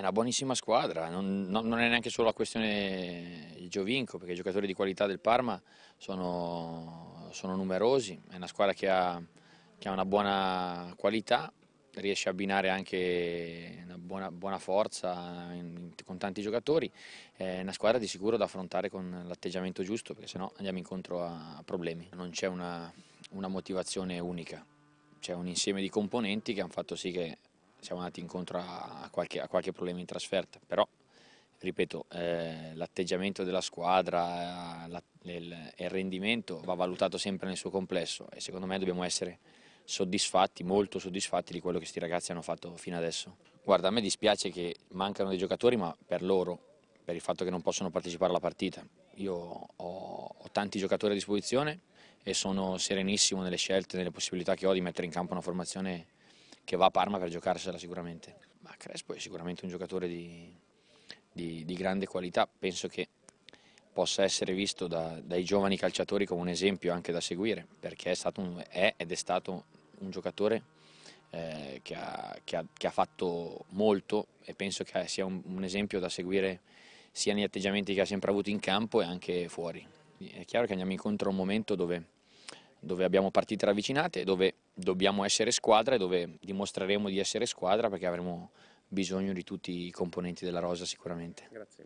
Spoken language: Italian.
è una buonissima squadra, non, non, non, è neanche solo la questione di Giovinco, perché i giocatori di qualità del Parma sono, sono numerosi, è una squadra che ha, che ha, una buona qualità, riesce a abbinare anche una buona, buona forza in, con tanti giocatori, è una squadra di sicuro da affrontare con l'atteggiamento giusto, perché sennò andiamo incontro a problemi, non c'è una, una motivazione unica, c'è un insieme di componenti che hanno fatto sì che siamo andati incontro a qualche, a qualche problema in trasferta, però ripeto, eh, l'atteggiamento della squadra la, il, il, rendimento va valutato sempre nel suo complesso e secondo me dobbiamo essere soddisfatti, molto soddisfatti di quello che questi ragazzi hanno fatto fino adesso. Guarda, a me dispiace che mancano dei giocatori, ma per loro, per il fatto che non possono partecipare alla partita. Io ho, ho tanti giocatori a disposizione e sono serenissimo nelle scelte, nelle possibilità che ho di mettere in campo una formazione che va a Parma per giocarsela sicuramente. Ma Crespo è sicuramente un giocatore di, di, di grande qualità, penso che possa essere visto da, dai giovani calciatori come un esempio anche da seguire, perché è, stato un, è ed è stato un giocatore eh, che, ha, che, ha, che, ha, fatto molto e penso che sia un, un esempio da seguire sia negli atteggiamenti che ha sempre avuto in campo e anche fuori. È chiaro che andiamo incontro a un momento dove dove abbiamo partite ravvicinate, dove dobbiamo essere squadra e dove dimostreremo di essere squadra perché avremo bisogno di tutti i componenti della rosa sicuramente. Grazie.